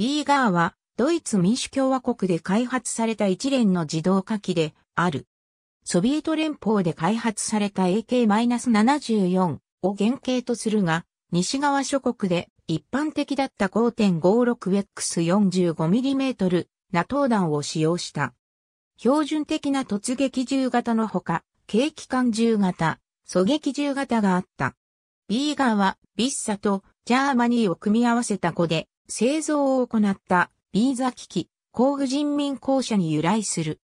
ビーガーは、ドイツ民主共和国で開発された一連の自動火器である。ソビエト連邦で開発された AK-74 を原型とするが、西側諸国で一般的だった 5.56X45mm ナトー弾を使用した。標準的な突撃銃型のほか、軽機関銃型、狙撃銃型があった。ビーガーは、ビッサとジャーマニーを組み合わせた子で、製造を行ったビーザ機器、工具人民公社に由来する。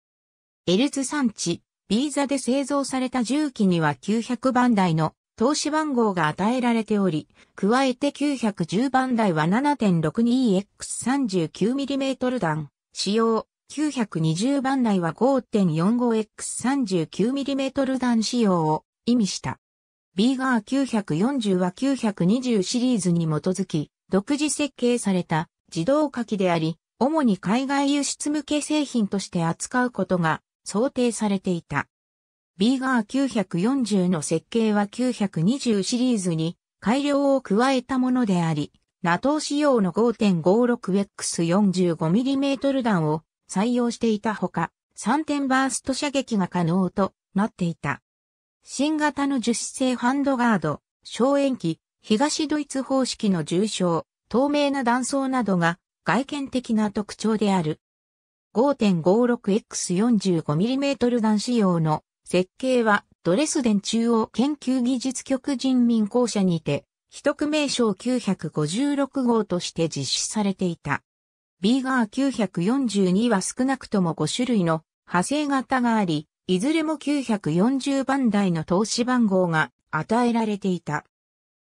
エルズ産地、ビーザで製造された重機には900番台の投資番号が与えられており、加えて910番台は 7.62X39mm 弾、使用、920番台は 5.45X39mm 弾使用を意味した。ビーガー940は920シリーズに基づき、独自設計された自動化機であり、主に海外輸出向け製品として扱うことが想定されていた。ビーガー940の設計は920シリーズに改良を加えたものであり、NATO 仕様の 5.56X45mm 弾を採用していたほか、3点バースト射撃が可能となっていた。新型の樹脂製ハンドガード、消炎器、東ドイツ方式の重症、透明な断層などが外見的な特徴である。5.56x45mm 弾仕様の設計はドレスデン中央研究技術局人民公社にて、一区名称956号として実施されていた。ビーガー942は少なくとも5種類の派生型があり、いずれも940番台の投資番号が与えられていた。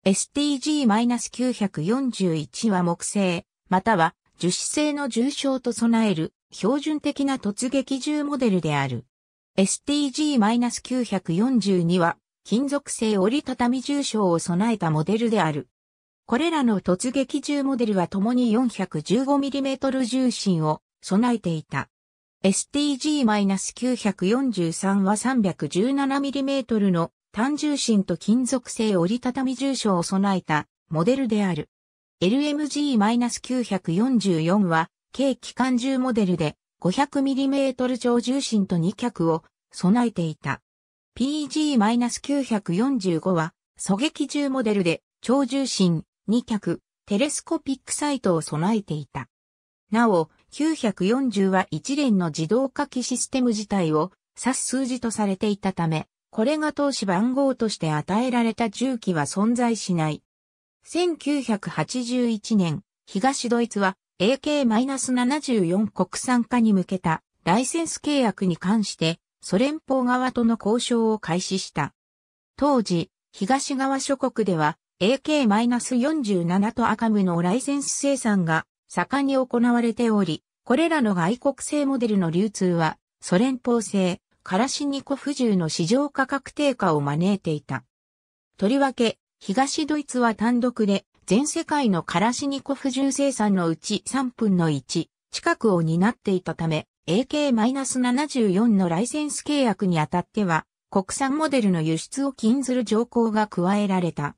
STG-941 は木製、または樹脂製の重症と備える標準的な突撃銃モデルである。STG-942 は金属製折りたたみ重症を備えたモデルである。これらの突撃銃モデルは共に 415mm 重心を備えていた。STG-943 は 317mm の単重心と金属製折りたたみ重症を備えたモデルである。LMG-944 は、軽機関銃モデルで 500mm 超重心と2脚を備えていた。PG-945 は、狙撃銃モデルで超重心、2脚、テレスコピックサイトを備えていた。なお、940は一連の自動化機システム自体を指す数字とされていたため、これが投資番号として与えられた重機は存在しない。1981年、東ドイツは AK-74 国産化に向けたライセンス契約に関してソ連邦側との交渉を開始した。当時、東側諸国では AK-47 と赤カムのライセンス生産が盛んに行われており、これらの外国製モデルの流通はソ連邦製、カラシニコフ銃の市場価格低下を招いていた。とりわけ、東ドイツは単独で全世界のカラシニコフ銃生産のうち3分の1近くを担っていたため、AK-74 のライセンス契約にあたっては、国産モデルの輸出を禁ずる条項が加えられた。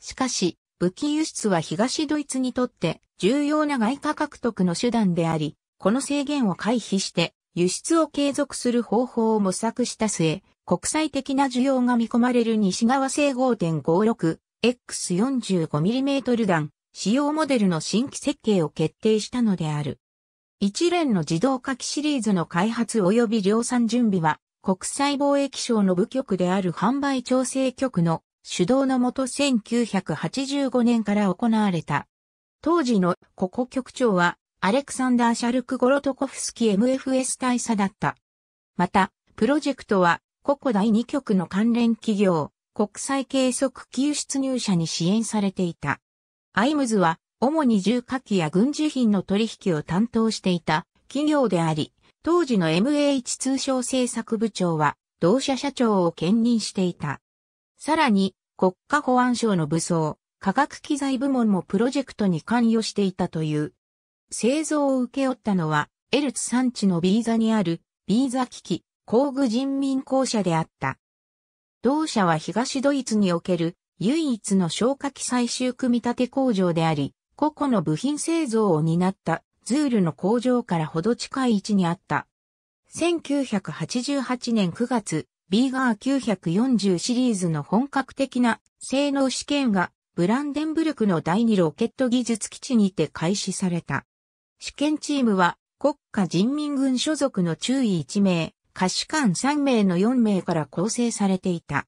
しかし、武器輸出は東ドイツにとって重要な外貨獲得の手段であり、この制限を回避して輸出を継続する方法を模索した末、国際的な需要が見込まれる西側製 5.56X45mm 弾使用モデルの新規設計を決定したのである。一連の自動化機シリーズの開発及び量産準備は、国際貿易省の部局である販売調整局の主導のもと1985年から行われた。当時のここ局長はアレクサンダー・シャルク・ゴロトコフスキ MFS 大佐だった。また、プロジェクトは、個々第2局の関連企業、国際計測機輸出入者に支援されていた。アイムズは、主に重火器や軍事品の取引を担当していた企業であり、当時の MH 通商政策部長は、同社社長を兼任していた。さらに、国家保安省の武装、科学機材部門もプロジェクトに関与していたという製造を受け負ったのは、エルツ産地のビーザにある、ビーザ機器、工具人民公社であった。同社は東ドイツにおける唯一の消火器最終組み立て工場であり、個々の部品製造を担ったズールの工場からほど近い位置にあった。1988年9月、ビーガー940シリーズの本格的な性能試験がブランデンブルクの第二ロケット技術基地にて開始された。試験チームは国家人民軍所属の中尉1名、可視官3名の4名から構成されていた。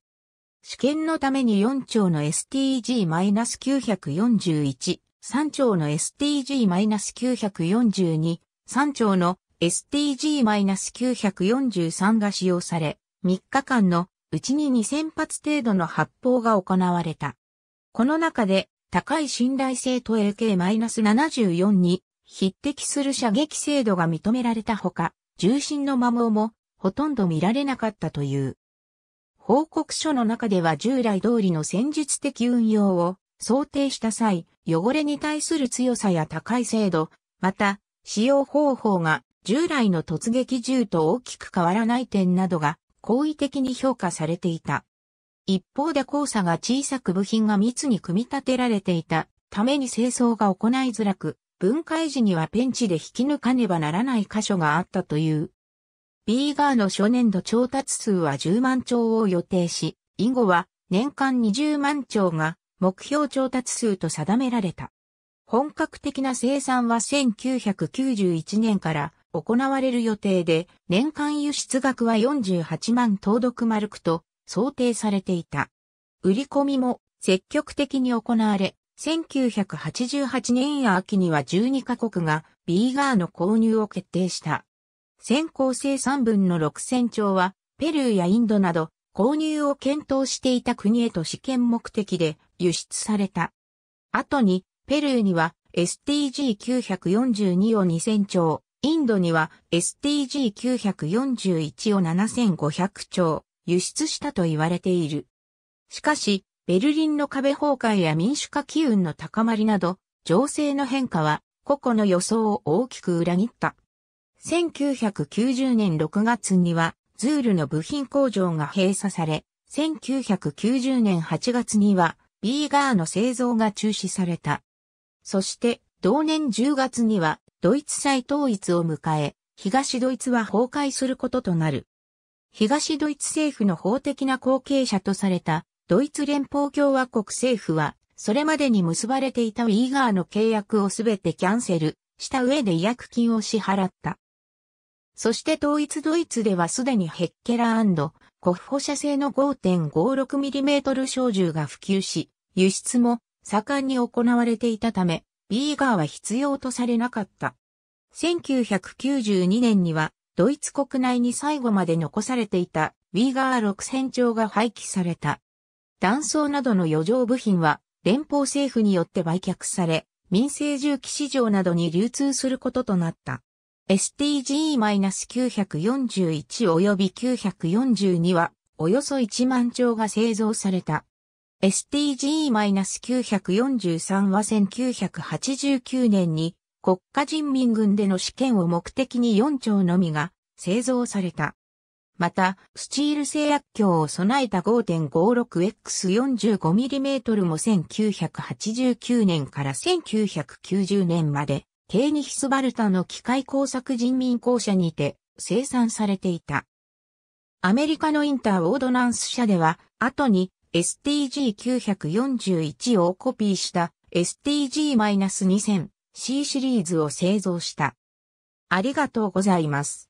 試験のために4兆の STG-941、3兆の STG-942、3兆の STG-943 が使用され、3日間のうちに2000発程度の発砲が行われた。この中で高い信頼性と AK-74 に匹敵する射撃精度が認められたほか、重心の摩耗もほとんど見られなかったという。報告書の中では従来通りの戦術的運用を想定した際、汚れに対する強さや高い精度、また、使用方法が従来の突撃銃と大きく変わらない点などが好意的に評価されていた。一方で交差が小さく部品が密に組み立てられていたために清掃が行いづらく、分解時にはペンチで引き抜かねばならない箇所があったという。ビーガーの初年度調達数は10万兆を予定し、以後は年間20万兆が目標調達数と定められた。本格的な生産は1991年から行われる予定で、年間輸出額は48万東録マルクと想定されていた。売り込みも積極的に行われ、1988年秋には12カ国がビーガーの購入を決定した。先行生産分の6000兆はペルーやインドなど購入を検討していた国へと試験目的で輸出された。後にペルーには STG942 を2000兆、インドには STG941 を7500兆輸出したと言われている。しかし、ベルリンの壁崩壊や民主化機運の高まりなど、情勢の変化は、個々の予想を大きく裏切った。1990年6月には、ズールの部品工場が閉鎖され、1990年8月には、ビーガーの製造が中止された。そして、同年10月には、ドイツ再統一を迎え、東ドイツは崩壊することとなる。東ドイツ政府の法的な後継者とされたドイツ連邦共和国政府は、それまでに結ばれていたウィーガーの契約をすべてキャンセルした上で違約金を支払った。そして統一ドイツではすでにヘッケラーコッホ社製の 5.56mm 小銃が普及し、輸出も盛んに行われていたため、ビーガーは必要とされなかった。1992年には、ドイツ国内に最後まで残されていた、ウィーガー6000丁が廃棄された。断層などの余剰部品は連邦政府によって売却され、民生重機市場などに流通することとなった。STG-941 及び942は、およそ1万兆が製造された。STG-943 は1989年に国家人民軍での試験を目的に4兆のみが製造された。また、スチール製薬鏡を備えた 5.56X45mm も1989年から1990年まで、ケーニヒスバルタの機械工作人民公社にて生産されていた。アメリカのインターオードナンス社では、後に STG941 をコピーした STG-2000C シリーズを製造した。ありがとうございます。